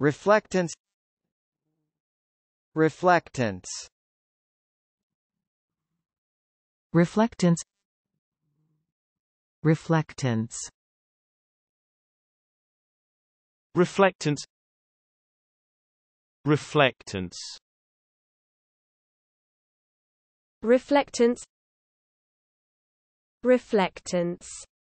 reflectance reflectance reflectance reflectance reflectance reflectance reflectance reflectance